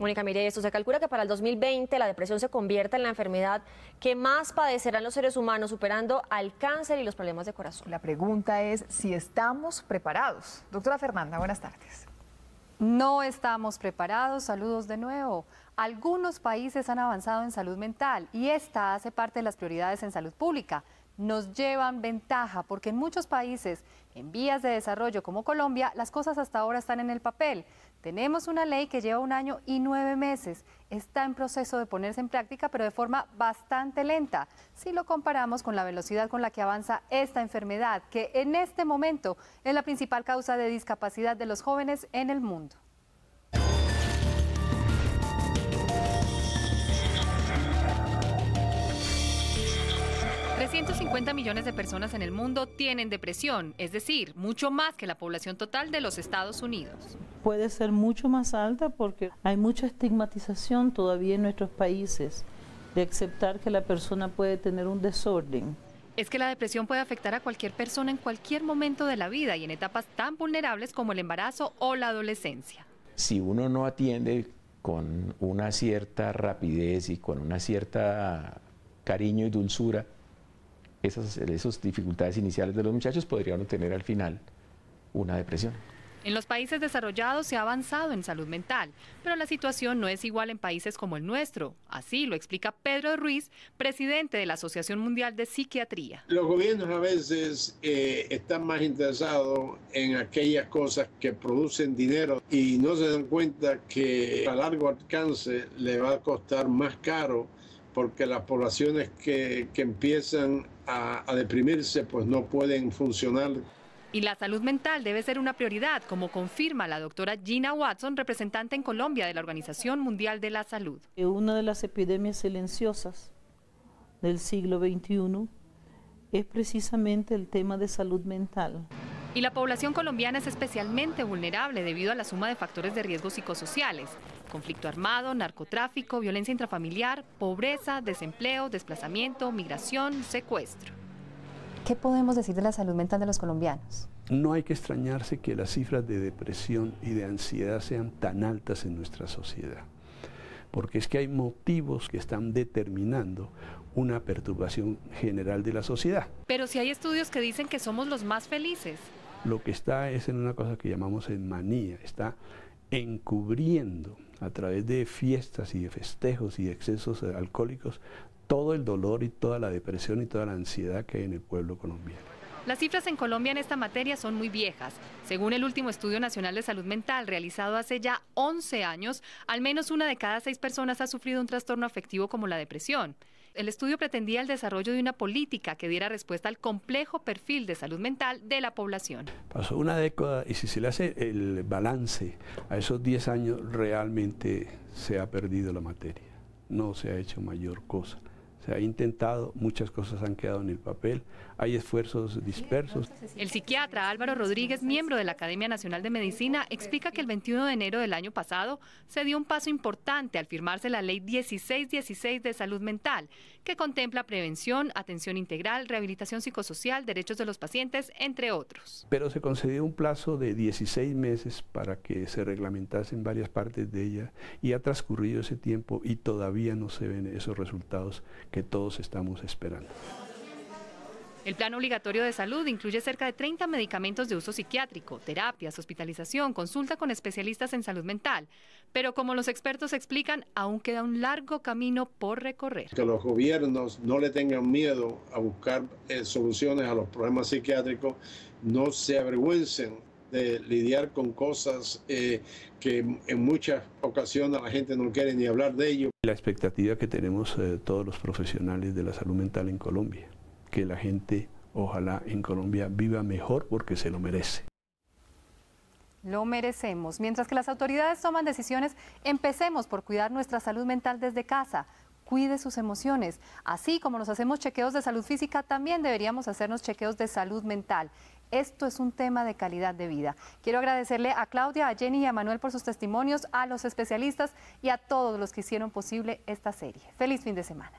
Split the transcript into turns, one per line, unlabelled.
Mónica, mire esto, se calcula que para el 2020 la depresión se convierta en la enfermedad que más padecerán los seres humanos, superando al cáncer y los problemas de corazón. La pregunta es si estamos preparados. Doctora Fernanda, buenas tardes. No estamos preparados. Saludos de nuevo. Algunos países han avanzado en salud mental y esta hace parte de las prioridades en salud pública nos llevan ventaja, porque en muchos países en vías de desarrollo como Colombia, las cosas hasta ahora están en el papel. Tenemos una ley que lleva un año y nueve meses. Está en proceso de ponerse en práctica, pero de forma bastante lenta, si lo comparamos con la velocidad con la que avanza esta enfermedad, que en este momento es la principal causa de discapacidad de los jóvenes en el mundo. 50 millones de personas en el mundo tienen depresión, es decir, mucho más que la población total de los Estados Unidos. Puede ser mucho más alta porque hay mucha estigmatización todavía en nuestros países de aceptar que la persona puede tener un desorden. Es que la depresión puede afectar a cualquier persona en cualquier momento de la vida y en etapas tan vulnerables como el embarazo o la adolescencia.
Si uno no atiende con una cierta rapidez y con una cierta cariño y dulzura, esas, dificultades iniciales de los muchachos podrían obtener al final una depresión.
En los países desarrollados se ha avanzado en salud mental, pero la situación no es igual en países como el nuestro. Así lo explica Pedro Ruiz, presidente de la Asociación Mundial de Psiquiatría.
Los gobiernos a veces eh, están más interesados en aquellas cosas que producen dinero y no se dan cuenta que a largo alcance le va a costar más caro porque las poblaciones que, que empiezan a, deprimirse, pues no pueden funcionar
y la salud mental debe ser una prioridad, como confirma la doctora Gina Watson, representante en Colombia de la Organización Mundial de la Salud. Eh, una de las epidemias silenciosas del siglo XXI es precisamente el tema de salud mental. Y la población colombiana es especialmente vulnerable debido a la suma de factores de riesgo psicosociales, conflicto armado, narcotráfico, violencia intrafamiliar, pobreza, desempleo, desplazamiento, migración, secuestro. ¿Qué podemos decir de la salud mental de los colombianos? No
hay que extrañarse que las cifras de depresión y de ansiedad sean tan altas en nuestra sociedad, porque es que hay motivos que están determinando una perturbación general de la sociedad.
Pero si hay estudios que dicen que somos los más felices.
Lo que está es en una cosa que llamamos en manía, está encubriendo a través de fiestas y de festejos y de excesos alcohólicos todo el dolor y toda la depresión y toda la ansiedad que hay en el pueblo colombiano.
Las cifras en Colombia en esta materia son muy viejas. Según el último Estudio Nacional de Salud Mental realizado hace ya 11 años, al menos una de cada seis personas ha sufrido un trastorno afectivo como la depresión. El estudio pretendía el desarrollo de una política que diera respuesta al complejo perfil de salud mental de la población.
Pasó una década y si se le hace el balance a esos 10 años, realmente se ha perdido la materia, no se ha hecho mayor cosa se ha intentado, muchas cosas han quedado en el papel, hay esfuerzos dispersos.
El psiquiatra Álvaro Rodríguez, miembro de la Academia Nacional de Medicina, explica que el 21 de enero del año pasado se dio un paso importante al firmarse la Ley 1616 de Salud Mental, que contempla prevención, atención integral, rehabilitación psicosocial, derechos de los pacientes, entre otros.
Pero se concedió un plazo de 16 meses para que se reglamentasen varias partes de ella y ha transcurrido ese tiempo y todavía no se ven esos resultados que todos estamos esperando.
El plan obligatorio de salud incluye cerca de 30 medicamentos de uso psiquiátrico, terapias, hospitalización, consulta con especialistas en salud mental. Pero como los expertos explican, aún queda un largo camino por recorrer.
Que los gobiernos no le tengan miedo a buscar eh, soluciones a los problemas psiquiátricos, no se avergüencen de lidiar con cosas eh, que en muchas ocasiones la gente no quiere ni hablar de ello.
La expectativa que tenemos eh, todos los profesionales de la salud mental en Colombia, que la gente ojalá en Colombia viva mejor porque se lo merece.
Lo merecemos. Mientras que las autoridades toman decisiones, empecemos por cuidar nuestra salud mental desde casa cuide sus emociones. Así como nos hacemos chequeos de salud física, también deberíamos hacernos chequeos de salud mental. Esto es un tema de calidad de vida. Quiero agradecerle a Claudia, a Jenny y a Manuel por sus testimonios, a los especialistas y a todos los que hicieron posible esta serie. Feliz fin de semana.